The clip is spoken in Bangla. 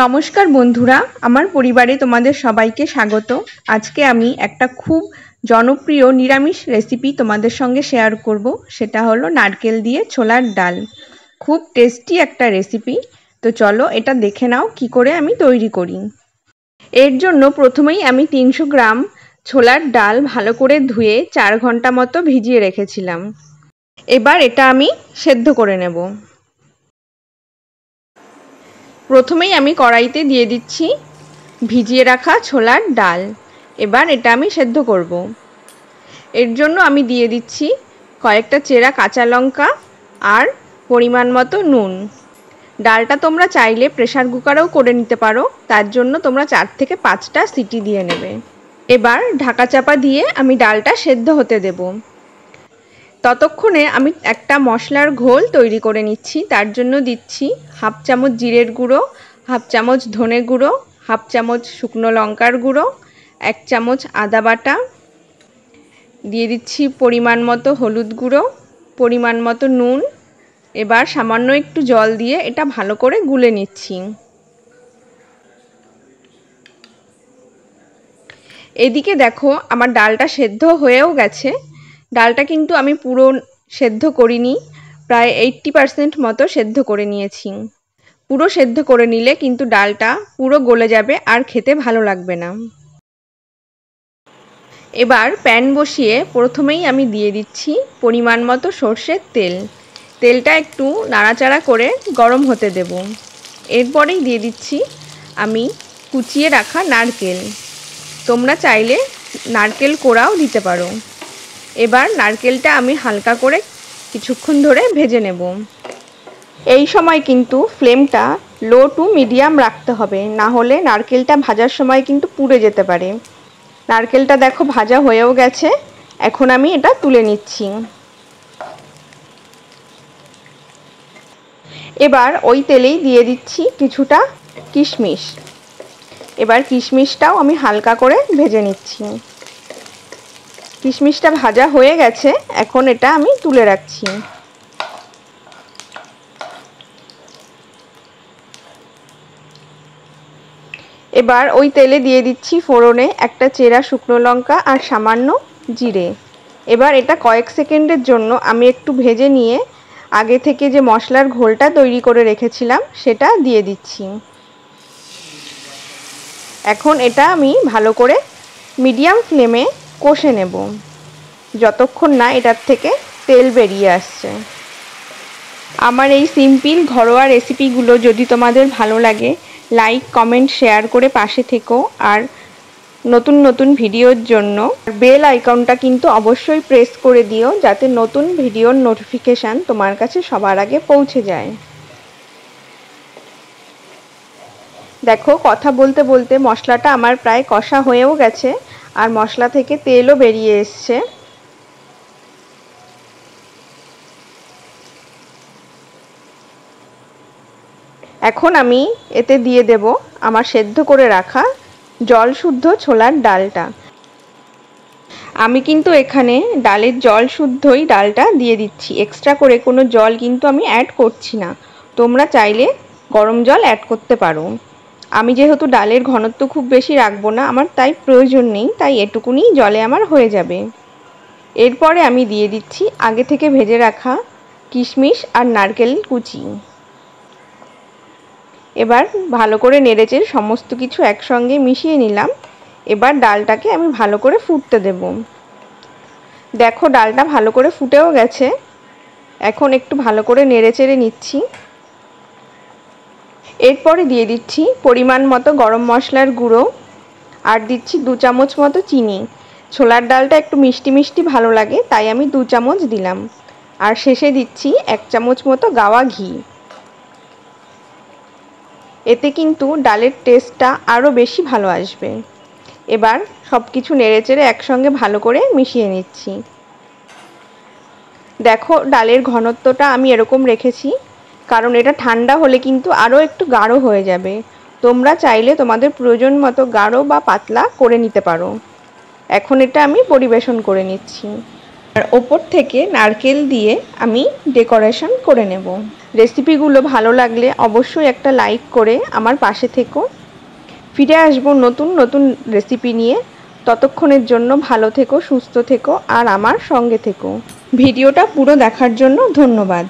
নমস্কার বন্ধুরা আমার পরিবারে তোমাদের সবাইকে স্বাগত আজকে আমি একটা খুব জনপ্রিয় নিরামিষ রেসিপি তোমাদের সঙ্গে শেয়ার করব সেটা হলো নারকেল দিয়ে ছোলার ডাল খুব টেস্টি একটা রেসিপি তো চলো এটা দেখে নাও কি করে আমি তৈরি করি এর জন্য প্রথমেই আমি তিনশো গ্রাম ছোলার ডাল ভালো করে ধুয়ে চার ঘন্টা মতো ভিজিয়ে রেখেছিলাম এবার এটা আমি সেদ্ধ করে নেবো প্রথমেই আমি কড়াইতে দিয়ে দিচ্ছি ভিজিয়ে রাখা ছোলার ডাল এবার এটা আমি সেদ্ধ করব। এর জন্য আমি দিয়ে দিচ্ছি কয়েকটা চেরা কাঁচা লঙ্কা আর পরিমাণ মতো নুন ডালটা তোমরা চাইলে প্রেশার কুকারেও করে নিতে পারো তার জন্য তোমরা চার থেকে পাঁচটা সিটি দিয়ে নেবে এবার ঢাকা চাপা দিয়ে আমি ডালটা সেদ্ধ হতে দেবো ততক্ষণে আমি একটা মশলার ঘোল তৈরি করে নিচ্ছি তার জন্য দিচ্ছি হাফ চামচ জিরের গুঁড়ো হাফ চামচ ধনে গুঁড়ো হাফ চামচ শুকনো লঙ্কার গুঁড়ো এক চামচ আদা বাটা দিয়ে দিচ্ছি পরিমাণ মতো হলুদ গুঁড়ো পরিমাণ মতো নুন এবার সামান্য একটু জল দিয়ে এটা ভালো করে গুলে নিচ্ছি এদিকে দেখো আমার ডালটা সেদ্ধ হয়েও গেছে ডালটা কিন্তু আমি পুরো সেদ্ধ করিনি প্রায় এইটটি পারসেন্ট মতো সেদ্ধ করে নিয়েছি পুরো সেদ্ধ করে নিলে কিন্তু ডালটা পুরো গলে যাবে আর খেতে ভালো লাগবে না এবার প্যান বসিয়ে প্রথমেই আমি দিয়ে দিচ্ছি পরিমাণ মতো সর্ষের তেল তেলটা একটু নাড়াচাড়া করে গরম হতে দেব এরপরেই দিয়ে দিচ্ছি আমি কুচিয়ে রাখা নারকেল তোমরা চাইলে নারকেল কোড়াও দিতে পারো এবার নারকেলটা আমি হালকা করে কিছুক্ষণ ধরে ভেজে নেব এই সময় কিন্তু ফ্লেমটা লো টু মিডিয়াম রাখতে হবে না হলে নারকেলটা ভাজার সময় কিন্তু পুড়ে যেতে পারে নারকেলটা দেখো ভাজা হয়েও গেছে এখন আমি এটা তুলে নিচ্ছি এবার ওই তেলেই দিয়ে দিচ্ছি কিছুটা কিশমিশ এবার কিশমিশটাও আমি হালকা করে ভেজে নিচ্ছি কিশমিশটা ভাজা হয়ে গেছে এখন এটা আমি তুলে রাখছি এবার ওই তেলে দিয়ে দিচ্ছি ফোড়নে একটা চেরা শুকনো লঙ্কা আর সামান্য জিরে এবার এটা কয়েক সেকেন্ডের জন্য আমি একটু ভেজে নিয়ে আগে থেকে যে মশলার ঘোলটা তৈরি করে রেখেছিলাম সেটা দিয়ে দিচ্ছি এখন এটা আমি ভালো করে মিডিয়াম ফ্লেমে কষে নেব যতক্ষণ না এটার থেকে তেল বেরিয়ে আসছে আমার এই সিম্পল ঘরোয়া রেসিপিগুলো যদি তোমাদের ভালো লাগে লাইক কমেন্ট শেয়ার করে পাশে থেকো আর নতুন নতুন ভিডিওর জন্য বেল আইকনটা কিন্তু অবশ্যই প্রেস করে দিও যাতে নতুন ভিডিওর নোটিফিকেশান তোমার কাছে সবার আগে পৌঁছে যায় দেখো কথা বলতে বলতে মশলাটা আমার প্রায় কষা হয়েও গেছে আর মশলা থেকে তেলও বেরিয়ে এসছে এখন আমি এতে দিয়ে দেব আমার সেদ্ধ করে রাখা জল শুদ্ধ ছোলার ডালটা আমি কিন্তু এখানে ডালের জল শুদ্ধই ডালটা দিয়ে দিচ্ছি এক্সট্রা করে কোনো জল কিন্তু আমি অ্যাড করছি না তোমরা চাইলে গরম জল অ্যাড করতে পারো আমি যেহেতু ডালের ঘনত্ব খুব বেশি রাখবো না আমার তাই প্রয়োজন নেই তাই এটুকুনি জলে আমার হয়ে যাবে এরপরে আমি দিয়ে দিচ্ছি আগে থেকে ভেজে রাখা কিশমিশ আর নারকেল কুচি এবার ভালো করে নেড়েচে সমস্ত কিছু একসঙ্গে মিশিয়ে নিলাম এবার ডালটাকে আমি ভালো করে ফুটতে দেব দেখো ডালটা ভালো করে ফুটেও গেছে এখন একটু ভালো করে চেড়ে নিচ্ছি এরপরে দিয়ে দিচ্ছি পরিমাণ মতো গরম মশলার গুঁড়ো আর দিচ্ছি দু চামচ মতো চিনি ছোলার ডালটা একটু মিষ্টি মিষ্টি ভালো লাগে তাই আমি দু চামচ দিলাম আর শেষে দিচ্ছি এক চামচ মতো গাওয়া ঘি এতে কিন্তু ডালের টেস্টটা আরও বেশি ভালো আসবে এবার সব কিছু নেড়েচেড়ে একসঙ্গে ভালো করে মিশিয়ে নিচ্ছি দেখো ডালের ঘনত্বটা আমি এরকম রেখেছি কারণ এটা ঠান্ডা হলে কিন্তু আরও একটু গাঢ় হয়ে যাবে তোমরা চাইলে তোমাদের প্রয়োজন মতো গাঢ় বা পাতলা করে নিতে পারো এখন এটা আমি পরিবেশন করে নিচ্ছি আর ওপর থেকে নারকেল দিয়ে আমি ডেকোরেশন করে নেব রেসিপিগুলো ভালো লাগলে অবশ্যই একটা লাইক করে আমার পাশে থেকো ফিরে আসব নতুন নতুন রেসিপি নিয়ে ততক্ষণের জন্য ভালো থেকো সুস্থ থেকো আর আমার সঙ্গে থেকো ভিডিওটা পুরো দেখার জন্য ধন্যবাদ